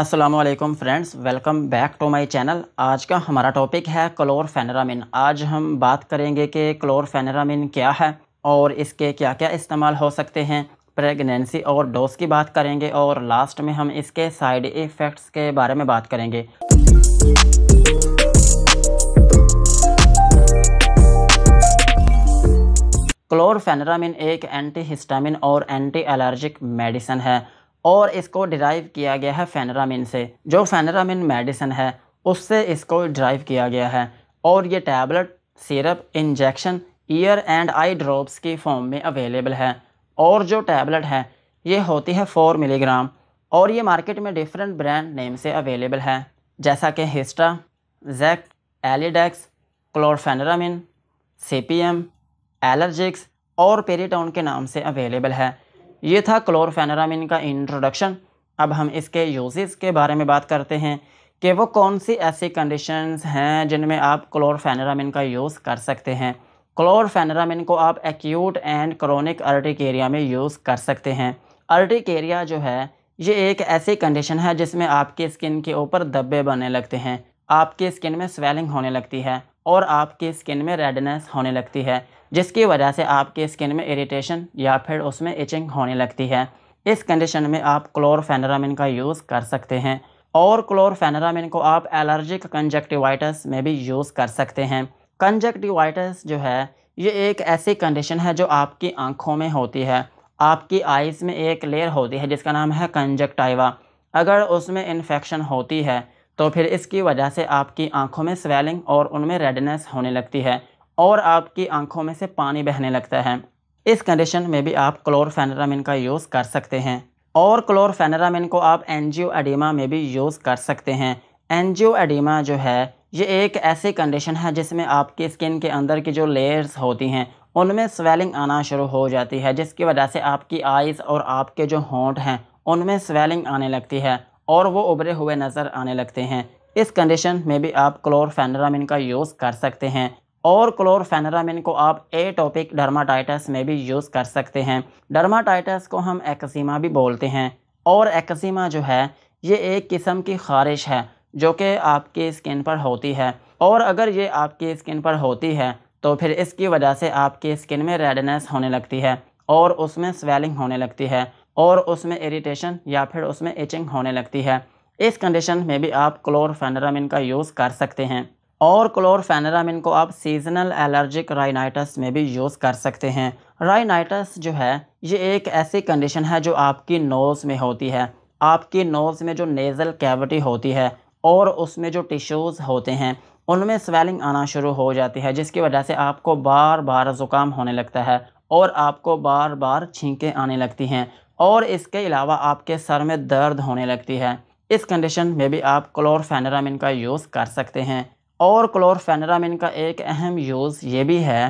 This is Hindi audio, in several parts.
Aslam friends welcome back to my channel आज का हमारा टॉपिक है क्लोरफेनरामिन आज हम बात करेंगे कि क्लोरफेनरामिन क्या है और इसके क्या क्या इस्तेमाल हो सकते हैं प्रेगनेंसी और डोज की बात करेंगे और लास्ट में हम इसके साइड इफ़ेक्ट्स के बारे में बात करेंगे क्लोरफेनरामिन एक एंटी हिस्टामिन और एंटी एलर्जिक मेडिसन है और इसको डिराइव किया गया है फेनरामिन से जो फेनरामिन मेडिसिन है उससे इसको ड्राइव किया गया है और ये tablet syrup injection ear and eye drops की फॉर्म में अवेलेबल है और जो टैबलेट है ये होती है फोर मिलीग्राम और ये मार्केट में डिफरेंट ब्रांड नेम से अवेलेबल है जैसा कि हिस्टा जैक एलिडेक्स क्लोरफेनरामिन सी एलर्जिक्स और पेरीटाउन के नाम से अवेलेबल है ये था क्लोरफेनरामिन का इंट्रोडक्शन अब हम इसके यूजेस के बारे में बात करते हैं कि वो कौन सी ऐसी कंडीशंस हैं जिनमें आप क्लोरफेनरामिन का यूज़ कर सकते हैं क्लोरफेनरामिन को आप एक्यूट एंड क्रोनिक अर्टिकेरिया में यूज़ कर सकते हैं अर्टिकेरिया जो है ये एक ऐसी कंडीशन है जिसमें आपकी स्किन के ऊपर धब्बे बनने लगते हैं आपकी स्किन में स्वेलिंग होने लगती है और आपके स्किन में रेडनेस होने लगती है जिसकी वजह से आपके स्किन में इरिटेशन या फिर उसमें इचिंग होने लगती है इस कंडीशन में आप क्लोरफेनरामिन का यूज़ कर सकते हैं और क्लोरफेनरामिन को आप एलर्जिक कंजक्टिवाइटस में भी यूज़ कर सकते हैं कंजक्टिवाइटस जो है ये एक ऐसी कंडीशन है जो आपकी आँखों में होती है आपकी आइज़ में एक लेयर होती है जिसका नाम है कंजक्टाइवा अगर उसमें इन्फेक्शन होती है तो फिर इसकी वजह से आपकी आंखों में स्वेलिंग और उनमें रेडनेस होने लगती है और आपकी आंखों में से पानी बहने लगता है इस कंडीशन में भी आप क्लोरफेनरामिन का यूज़ कर सकते हैं और क्लोरफेनरामिन को आप एनजियो एडिमा में भी यूज़ कर सकते हैं एनजियो एडिमा जो है ये एक ऐसी कंडीशन है जिसमें आपकी स्किन के अंदर की जो लेयर्स होती हैं उनमें स्वेलिंग आना शुरू हो जाती है जिसकी वजह से आपकी आइज़ और आपके जो होंठ हैं उनमें स्वेलिंग आने लगती है और वो उभरे हुए नज़र आने लगते हैं इस कंडीशन में भी आप क्लोरफेनरामिन का यूज़ कर सकते हैं और क्लोरफेनरामिन को आप टॉपिक डर्माटाइटस में भी यूज़ कर सकते हैं डर्माटाइटस को हम एक्सीमा भी बोलते हैं और एक्सीमा जो है ये एक किस्म की खारिश है जो कि आपकी स्किन पर होती है और अगर ये आपकी स्किन पर होती है तो फिर इसकी वजह से आपकी स्किन में रेडनेस होने लगती है और उसमें स्वेलिंग होने लगती है और उसमें इरीटेशन या फिर उसमें एचिंग होने लगती है इस कंडीशन में भी आप क्लोरफेनरामिन का यूज़ कर सकते हैं और क्लोरफेनरामिन को आप सीजनल एलर्जिक राइनाइटस में भी यूज़ कर सकते हैं राइनाइटस जो है ये एक ऐसी कंडीशन है जो आपकी नोज़ में होती है आपकी नोज़ में जो नेज़ल कैविटी होती है और उसमें जो टिश्यूज़ होते हैं उनमें स्वेलिंग आना शुरू हो जाती है जिसकी वजह से आपको बार बार ज़ुकाम होने लगता है और आपको बार बार छींकें आने लगती हैं और इसके अलावा आपके सर में दर्द होने लगती है इस कंडीशन में भी आप क्लोरफेनरामिन का यूज़ कर सकते हैं और क्लोरफेनरामिन का एक अहम यूज़ ये भी है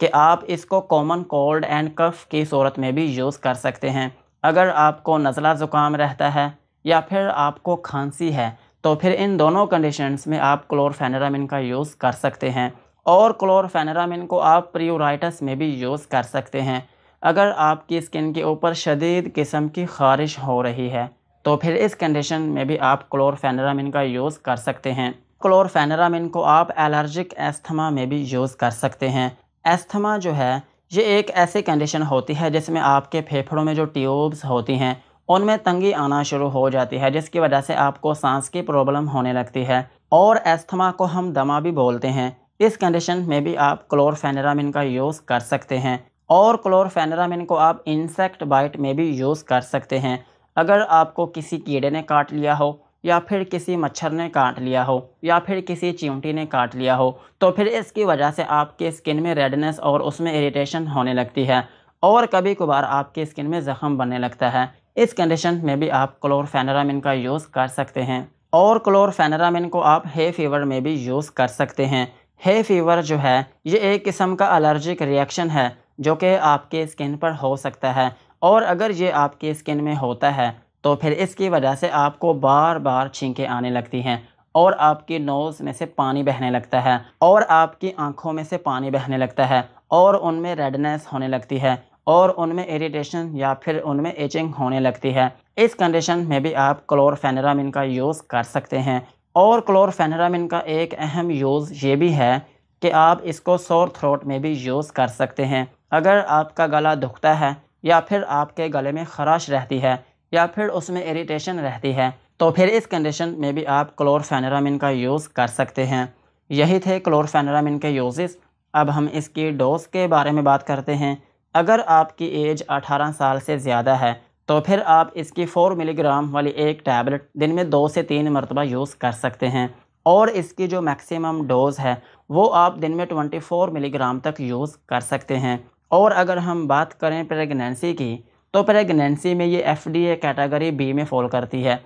कि आप इसको कॉमन कोल्ड एंड कफ की सूरत में भी यूज़ कर सकते हैं अगर आपको नज़ला ज़ुकाम रहता है या फिर आपको खांसी है तो फिर इन दोनों कंडीशंस में आप क्लोरफेनरामिन का यूज़ कर सकते हैं और क्लोरफेनरामिन को आप प्रियोराइटस में भी यूज़ कर सकते हैं अगर आपकी स्किन के ऊपर शदीद किस्म की खारिश हो रही है तो फिर इस कंडीशन में भी आप क्लोरफेनरामिन का यूज़ कर सकते हैं क्लोरफेनरामिन को आप एलर्जिक एस्थमा में भी यूज़ कर सकते हैं एस्थमा जो है ये एक ऐसी कंडीशन होती है जिसमें आपके फेफड़ों में जो ट्यूब्स होती हैं उनमें तंगी आना शुरू हो जाती है जिसकी वजह से आपको सांस की प्रॉब्लम होने लगती है और एस्थमा को हम दमा भी बोलते हैं इस कंडीशन में भी आप क्लोरफेनरामिन का यूज़ कर सकते हैं और क्लोरफेनरामिन को आप इंसेक्ट बाइट में भी यूज़ कर सकते हैं अगर आपको किसी कीड़े ने काट लिया हो या फिर किसी मच्छर ने काट लिया हो या फिर किसी चिमटी ने काट लिया हो तो फिर इसकी वजह से आपके स्किन में रेडनेस और उसमें इरिटेशन होने लगती है और कभी कभार आपके स्किन में ज़ख़म बनने लगता है इस कंडीशन में भी आप क्लोरफेनरामिन का यूज़ कर सकते हैं और क्लोरफेनरामिन को आप हे फीवर में भी यूज़ कर सकते हैं हे फीवर जो है ये एक किस्म का एलर्जिक रिएक्शन है जो कि आपके स्किन पर हो सकता है और अगर ये आपके स्किन में होता है तो फिर इसकी वजह से आपको बार बार छींकें आने लगती हैं और आपकी नोज़ में से पानी बहने लगता है और आपकी आंखों में से पानी बहने लगता है और उनमें रेडनेस होने लगती है और उनमें इरिटेशन या फिर उनमें एचिंग होने लगती है इस कंडीशन में भी आप क्लोरफेनरामिन का यूज़ कर सकते हैं और क्लोरफेनरामिन का एक अहम यूज़ ये भी है कि आप इसको सोर थ्रोट में भी यूज़ कर सकते हैं अगर आपका गला दुखता है या फिर आपके गले में खराश रहती है या फिर उसमें इरीटेशन रहती है तो फिर इस कंडीशन में भी आप क्लोरफेनरामिन का यूज़ कर सकते हैं यही थे क्लोरफेनरामिन के यूजेस अब हम इसकी डोज के बारे में बात करते हैं अगर आपकी एज 18 साल से ज़्यादा है तो फिर आप इसकी 4 मिलीग्राम वाली एक टैबलेट दिन में दो से तीन मरतबा यूज़ कर सकते हैं और इसकी जो मैक्सिमम डोज़ है वो आप दिन में 24 मिलीग्राम तक यूज़ कर सकते हैं और अगर हम बात करें प्रेगनेंसी की तो प्रेगनेंसी में ये एफ कैटेगरी बी में फॉल करती है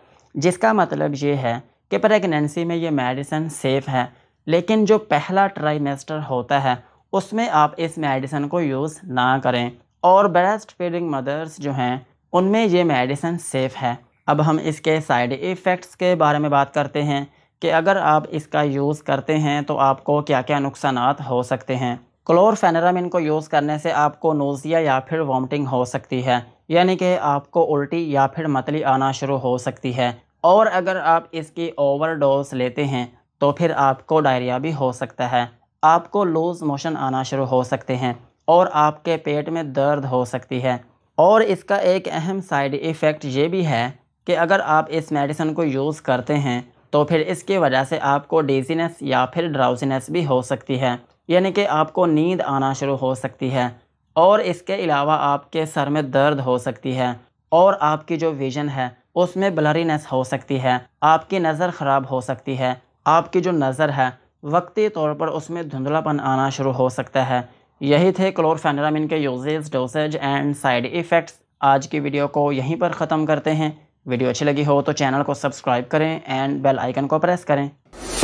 जिसका मतलब ये है कि प्रेगनेंसी में ये मेडिसन सेफ़ है लेकिन जो पहला ट्राइमेस्टर होता है उसमें आप इस मेडिसन को यूज़ ना करें और ब्रेस्ट फीडिंग मदर्स जो हैं उनमें ये मेडिसन सेफ़ है अब हम इसके साइड इफ़ेक्ट्स के बारे में बात करते हैं कि अगर आप इसका यूज़ करते हैं तो आपको क्या क्या नुकसान हो सकते हैं क्लोरफेनरामिन इनको यूज़ करने से आपको नोज़िया या फिर वॉमटिंग हो सकती है यानी कि आपको उल्टी या फिर मतली आना शुरू हो सकती है और अगर आप इसकी ओवरडोज लेते हैं तो फिर आपको डायरिया भी हो सकता है आपको लूज मोशन आना शुरू हो सकते हैं और आपके पेट में दर्द हो सकती है और इसका एक अहम साइड इफ़ेक्ट ये भी है कि अगर आप इस मेडिसिन को यूज़ करते हैं तो फिर इसकी वजह से आपको डिजीनेस या फिर ड्राउजीनेस भी हो सकती है यानी कि आपको नींद आना शुरू हो सकती है और इसके अलावा आपके सर में दर्द हो सकती है और आपकी जो विज़न है उसमें ब्लरीनेस हो सकती है आपकी नज़र ख़राब हो सकती है आपकी जो नज़र है वक्ती तौर पर उसमें धुंधलापन आना शुरू हो सकता है यही थे क्लोरफेनरामिन के uses dosage and side effects आज की वीडियो को यहीं पर ख़त्म करते हैं वीडियो अच्छी लगी हो तो चैनल को सब्सक्राइब करें एंड बेल आइकन को प्रेस करें